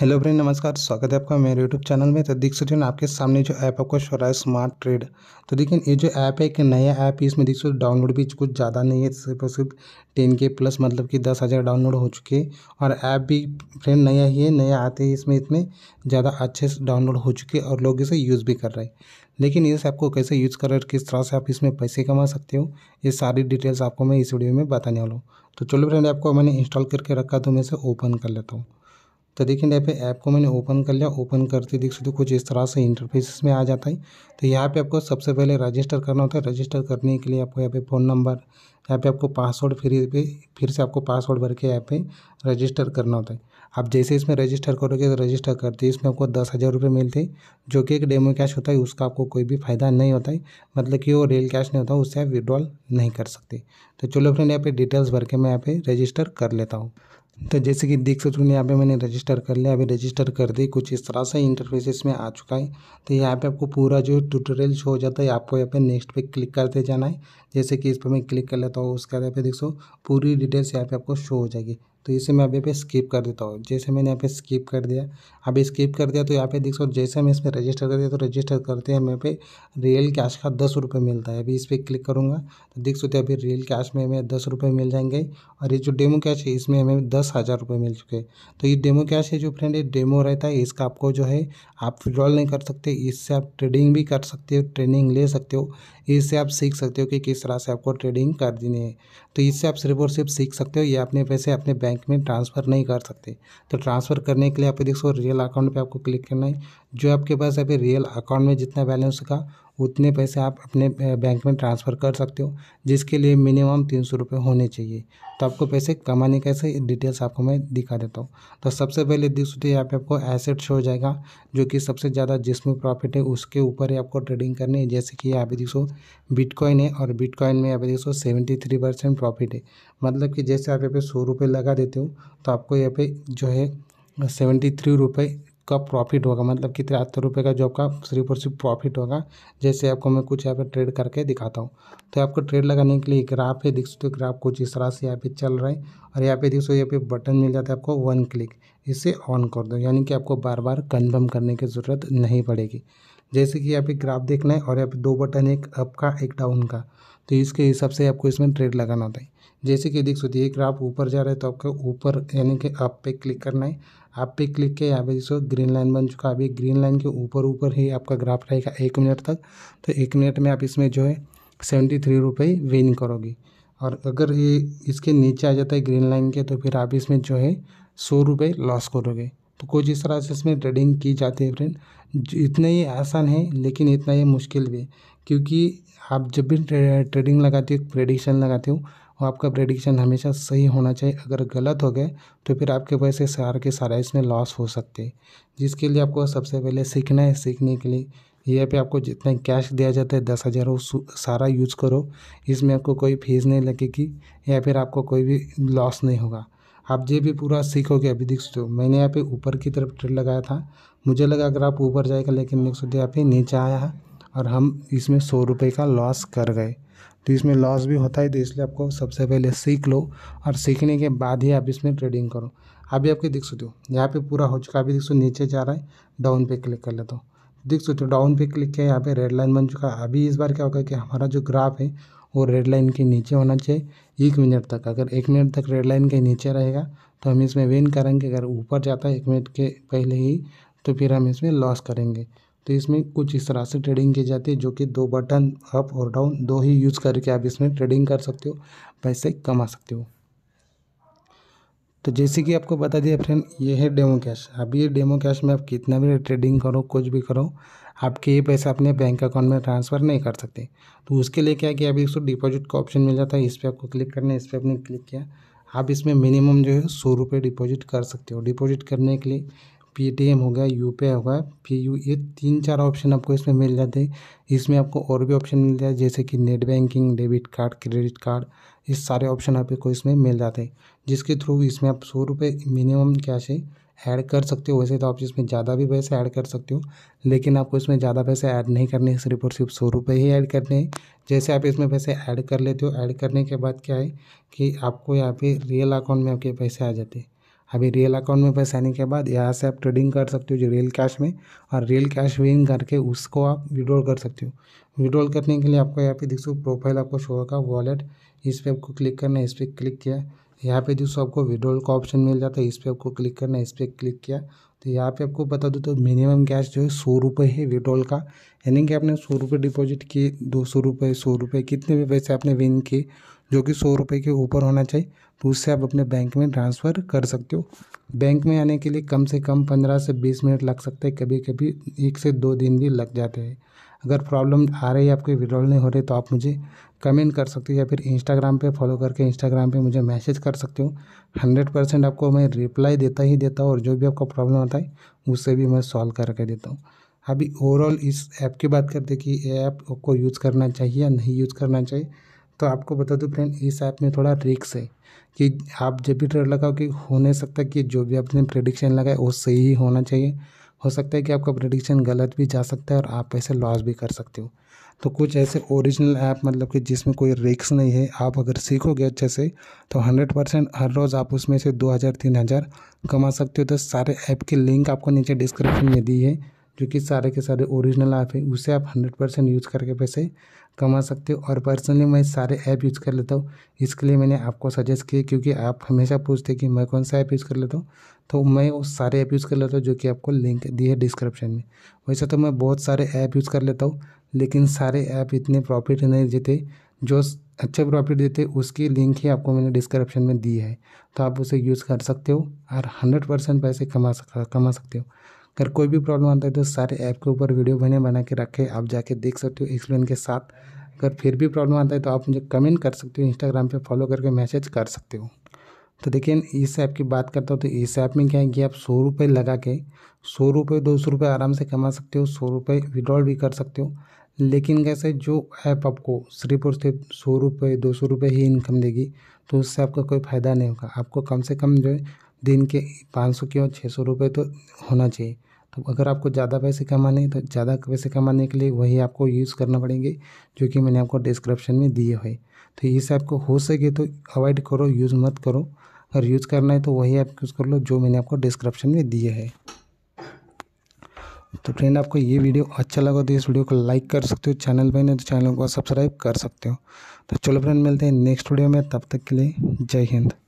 hello friend नमस्कार स्वागत है आपका मेरे यूट्यूब चैनल में तो देख सकते हो आपके सामने जो ऐप आपको शो रहा है स्मार्ट ट्रेड तो देखिए ये जो ऐप है एक नया ऐप है इसमें देख सकते हो डाउनलोड भी कुछ ज़्यादा नहीं है सिर्फ सिर्फ टेन के प्लस मतलब कि दस हज़ार डाउनलोड हो चुके हैं और ऐप भी फ्रेंड नया ही है नया आते ही इसमें इतने ज़्यादा अच्छे से डाउनलोड हो चुके और लोग इसे यूज़ भी कर रहे हैं लेकिन इस ऐप को कैसे यूज़ कर किस तरह से आप इसमें पैसे कमा सकते हो ये सारी डिटेल्स आपको मैं इस वीडियो में बताने वाला हूँ तो चलो फ्रेंड ऐप को मैंने इंस्टॉल करके रखा तो मैं इसे ओपन कर लेता हूँ तो देखिए यहाँ पे ऐप को मैंने ओपन कर लिया ओपन करते देख सकते हो कुछ इस तरह से इंटरफेस में आ जाता है तो यहाँ पे आपको सबसे पहले रजिस्टर करना होता है रजिस्टर करने के लिए आपको यहाँ पे फ़ोन नंबर यहाँ पे आपको पासवर्ड फिर पे फिर से आपको पासवर्ड भर के यहाँ पे रजिस्टर करना होता है आप जैसे इसमें रजिस्टर करोगे तो रजिस्टर करते इसमें आपको दस हज़ार रुपये मिलते हैं जो कि एक डेमो कैश होता है उसका आपको कोई भी फ़ायदा नहीं होता है मतलब कि वो रेल कैश नहीं होता उससे आप विड्रॉल नहीं कर सकते तो चलो फ्रेंड यहाँ पे डिटेल्स भर के मैं यहाँ पे रजिस्टर कर लेता हूँ तो जैसे कि देख सकते हो यहाँ पे मैंने रजिस्टर कर लिया अभी रजिस्टर कर दी कुछ इस तरह से इंटरफेस में आ चुका है तो यहाँ पे आपको पूरा जो ट्यूटोरियल शो हो जाता है आपको यहाँ पे नेक्स्ट पे क्लिक करते जाना है जैसे कि इस पर मैं क्लिक कर लेता हूँ उसके बाद यहाँ पे देख सो पूरी डिटेल्स यहाँ पे आपको शो हो जाएगी तो इसे मैं अभी पे स्किप कर देता हूँ जैसे मैंने यहाँ पे स्किप कर दिया अभी स्किप कर दिया तो यहाँ पे देख सकते जैसे मैं इसमें रजिस्टर कर दिया तो रजिस्टर करते हैं मेरे पे रियल कैश का दस रुपये मिलता है अभी इस पर क्लिक करूँगा तो देख सकते अभी रियल कैश में हमें दस रुपये मिल जाएंगे और ये जो डेमो कैश है इसमें हमें दस हज़ार रुपये मिल चुके हैं तो ये डेमो कैश है जो फ्रेंड ये डेमो रहता है इसका आपको जो है आप विड्रॉल नहीं कर सकते इससे आप ट्रेडिंग भी कर सकते हो ट्रेनिंग ले सकते हो इससे आप सीख सकते हो कि किस तरह से आपको ट्रेडिंग कर देनी है तो इससे आप सिर्फ और सिर्फ सीख सकते हो या अपने पैसे अपने बैंक बैंक में ट्रांसफ़र नहीं कर सकते तो ट्रांसफ़र करने के लिए आप देख सो रियल अकाउंट पे आपको क्लिक करना है जो आपके पास अभी रियल अकाउंट में जितना बैलेंस का उतने पैसे आप अपने बैंक में ट्रांसफ़र कर सकते हो जिसके लिए मिनिमम तीन सौ रुपये होने चाहिए तो आपको पैसे कमाने कैसे डिटेल्स आपको मैं दिखा देता हूँ तो सबसे पहले देख सकते यहाँ पे आपको एसेट शो हो जाएगा जो कि सबसे ज़्यादा जिसमें प्रॉफिट है उसके ऊपर ही आपको ट्रेडिंग करनी है जैसे कि यहाँ पे देख सो बिटकॉइन है और बिटकॉइन में यहाँ पे देख सो सेवेंटी थ्री परसेंट प्रॉफिट है मतलब कि जैसे आप यहाँ पे सौ रुपये लगा देते हो तो आपको यहाँ पे जो है सेवेंटी थ्री रुपये आपका प्रॉफिट होगा मतलब कि तिहत्तर रुपये का जो आपका सिर्फ और सिर्फ प्रॉफिट होगा जैसे आपको मैं कुछ यहाँ पे ट्रेड करके दिखाता हूँ तो आपको ट्रेड लगाने के लिए ग्राफ है देख सकते हो ग्राफ कुछ इस तरह से यहाँ पे चल रहा है और यहाँ पे देख सकते हो यहाँ पे बटन मिल जाता है आपको वन क्लिक इसे ऑन कर दो यानी कि आपको बार बार कन्फर्म करने की ज़रूरत नहीं पड़ेगी जैसे कि यहाँ पे ग्राफ देखना है और यहाँ पे दो बटन एक अप का एक डाउन का तो इसके हिसाब से आपको इसमें ट्रेड लगाना होता है जैसे कि देख सकते ये ग्राफ ऊपर जा रहा है तो आपको ऊपर यानी कि अप पे क्लिक करना है आप पे क्लिक किया यहाँ पे जिसको ग्रीन लाइन बन चुका है अभी ग्रीन लाइन के ऊपर ऊपर ही आपका ग्राफ रहेगा एक मिनट तक तो एक मिनट में आप इसमें जो है सेवेंटी थ्री रुपये विन करोगे और अगर ये इसके नीचे आ जाता है ग्रीन लाइन के तो फिर आप इसमें जो है सौ रुपये लॉस करोगे तो कुछ इस तरह से इसमें ट्रेडिंग की जाती है फ्रेंड इतना ही आसान है लेकिन इतना ही मुश्किल भी है क्योंकि आप जब भी ट्रेडिंग लगाते हो प्रेडिक्शन लगाते हो तो आपका प्रेडिक्शन हमेशा सही होना चाहिए अगर गलत हो गए तो फिर आपके पैसे सार के सारा इसमें लॉस हो सकते हैं जिसके लिए आपको सबसे पहले सीखना है सीखने के लिए यहाँ पे आपको जितना कैश दिया जाता है दस हज़ार वो सारा यूज करो इसमें आपको कोई फीस नहीं लगेगी या फिर आपको कोई भी लॉस नहीं होगा आप जो भी पूरा सीखोगे अभी देख सकते हो मैंने यहाँ पे ऊपर की तरफ ट्रेड लगाया था मुझे लगा अगर आप ऊपर जाएगा लेकिन देख सकते यहाँ पे नीचे आया है और हम इसमें सौ रुपये का लॉस कर गए तो इसमें लॉस भी होता है तो इसलिए आपको सबसे पहले सीख लो और सीखने के बाद ही आप इसमें ट्रेडिंग करो अभी आपके देख सकते हो यहाँ पे पूरा हो चुका है अभी देख सो नीचे जा रहा है डाउन पे क्लिक कर लेता हूँ देख सकते हो डाउन पे क्लिक किया यहाँ पे रेड लाइन बन चुका है अभी इस बार क्या होगा कि हमारा जो ग्राफ है वो रेड लाइन के नीचे होना चाहिए एक मिनट तक अगर एक मिनट तक रेड लाइन के नीचे रहेगा तो हम इसमें विन करेंगे अगर ऊपर जाता है एक मिनट के पहले ही तो फिर हम इसमें लॉस करेंगे तो इसमें कुछ इस तरह से ट्रेडिंग की जाती है जो कि दो बटन अप और डाउन दो ही यूज़ करके आप इसमें ट्रेडिंग कर सकते हो पैसे कमा सकते हो तो जैसे कि आपको बता दिया फ्रेंड ये है डेमो कैश अभी ये डेमो कैश में आप कितना भी ट्रेडिंग करो कुछ भी करो आपके ये पैसे अपने बैंक अकाउंट में ट्रांसफ़र नहीं कर सकते तो उसके लिए क्या किया अभी इसको डिपॉजिट का ऑप्शन मिल जाता है इस पर आपको क्लिक करना है इस पर आपने क्लिक किया आप इसमें मिनिमम जो है सौ रुपये डिपॉजिट कर सकते हो डिपॉजिट करने के लिए पेटीएम हो गया यू पी आई हो गया पे यू ये तीन चार ऑप्शन आपको इसमें मिल जाते हैं इसमें आपको और भी ऑप्शन मिल जाए जैसे कि net banking debit card credit card ये सारे ऑप्शन आपको इसमें मिल जाते हैं जिसके थ्रू इसमें आप सौ रुपये मिनिमम कैश है ऐड कर सकते हो वैसे तो आप इसमें ज़्यादा भी पैसे ऐड कर सकते हो लेकिन आपको इसमें ज़्यादा पैसे ऐड नहीं करने हैं सिर्फ और सिर्फ सौ रुपये ही ऐड करने हैं जैसे आप इसमें पैसे ऐड कर लेते हो ऐड करने के बाद क्या है कि आपको यहाँ पे रियल अकाउंट में आपके पैसे आ जाते हैं अभी रियल अकाउंट में पैसे आने के बाद यहाँ से आप ट्रेडिंग कर सकते हो जो रियल कैश में और रियल कैश विन करके उसको आप विड्रॉल कर सकते हो विड्रॉल करने के लिए आपको यहाँ पे देख सो प्रोफाइल आपको शो होगा वॉलेट इस पर आपको क्लिक करना है इस पर क्लिक किया यहाँ पे दोस्तों आपको विड्रॉल का ऑप्शन मिल जाता है इस पर आपको क्लिक करना है इस पर क्लिक किया तो यहाँ पे आपको बता दूँ तो मिनिमम कैश जो है सौ रुपये है विड्रॉल का यानी कि आपने सौ रुपये डिपॉजिट किए दो सौ रुपये सौ रुपये कितने भी पैसे आपने विन किए जो कि सौ रुपये के ऊपर होना चाहिए तो उससे आप अपने बैंक में ट्रांसफ़र कर सकते हो बैंक में आने के लिए कम से कम पंद्रह से बीस मिनट लग सकते हैं कभी कभी एक से दो दिन भी लग जाते हैं अगर प्रॉब्लम आ रही है आपके विड्रॉल नहीं हो रही तो आप मुझे कमेंट कर सकते हो या फिर इंस्टाग्राम पे फॉलो करके इंस्टाग्राम पे मुझे मैसेज कर सकते हो हंड्रेड परसेंट आपको मैं रिप्लाई देता ही देता हूँ और जो भी आपका प्रॉब्लम आता है उससे भी मैं सॉल्व करके देता हूँ अभी ओवरऑल इस ऐप की बात करते कि ये ऐप आपको यूज़ करना चाहिए या नहीं यूज़ करना चाहिए तो आपको बता दूँ फ्रेंड इस ऐप में थोड़ा रिक्स है कि आप जब भी ट्रेड लगाओ कि हो नहीं सकता कि जो भी आपने प्रडिक्शन लगाए वो सही ही होना चाहिए हो सकता है कि आपका प्रडिक्शन गलत भी जा सकता है और आप पैसे लॉस भी कर सकते हो तो कुछ ऐसे ओरिजिनल ऐप मतलब कि जिसमें कोई रिक्स नहीं है आप अगर सीखोगे अच्छे से तो हंड्रेड परसेंट हर रोज़ आप उसमें से दो हज़ार तीन हज़ार कमा सकते हो तो सारे ऐप के लिंक आपको नीचे डिस्क्रिप्शन में दी है जो कि सारे के सारे ओरिजिनल ऐप है उसे आप हंड्रेड परसेंट यूज़ करके पैसे कमा सकते हो और पर्सनली मैं सारे ऐप यूज़ कर लेता हूँ इसके लिए मैंने आपको सजेस्ट किया क्योंकि आप हमेशा पूछते कि मैं कौन सा ऐप यूज़ कर लेता हूँ तो मैं वो सारे ऐप यूज़ कर लेता हूँ जो कि आपको लिंक दी है डिस्क्रिप्शन में वैसे तो मैं बहुत सारे ऐप यूज़ कर लेता हूँ लेकिन सारे ऐप इतने प्रॉफिट नहीं देते जो अच्छे प्रॉफिट देते उसकी लिंक ही आपको मैंने डिस्क्रिप्शन में दी है तो आप उसे यूज़ कर सकते हो और हंड्रेड परसेंट पैसे कमा सक कमा सकते हो अगर कोई भी प्रॉब्लम आता है तो सारे ऐप के ऊपर वीडियो मैंने बना के रखे आप जाके देख सकते हो एक्सप्लेन के साथ अगर फिर भी प्रॉब्लम आता है तो आप मुझे कमेंट कर सकते हो इंस्टाग्राम पे फॉलो करके मैसेज कर सकते हो तो देखिए इस ऐप की बात करता हूँ तो इस ऐप में क्या है कि आप सौ रुपये लगा के सौ रुपये दो सौ रुपये आराम से कमा सकते हो सौ रुपये विड्रॉल भी कर सकते हो लेकिन कैसे जो ऐप आपको सिर्फ और सिर्फ सौ रुपये दो सौ रुपये ही इनकम देगी तो उससे आपका कोई फ़ायदा नहीं होगा आपको कम से कम जो है दिन के पाँच सौ के छः सौ रुपये तो होना चाहिए तो अगर आपको ज़्यादा पैसे कमाने हैं तो ज़्यादा पैसे कमाने के लिए वही आपको यूज़ करना पड़ेंगे जो कि मैंने आपको डिस्क्रिप्शन में दिए हुए तो इस ऐप को हो सके तो अवॉइड करो यूज़ मत करो अगर यूज़ करना है तो वही ऐप यूज़ कर लो जो मैंने आपको डिस्क्रिप्शन में दिए है तो फ्रेंड आपको ये वीडियो अच्छा लगा तो इस वीडियो को लाइक कर सकते हो चैनल पर नहीं तो चैनल को सब्सक्राइब कर सकते हो तो चलो फ्रेंड मिलते हैं नेक्स्ट वीडियो में तब तक के लिए जय हिंद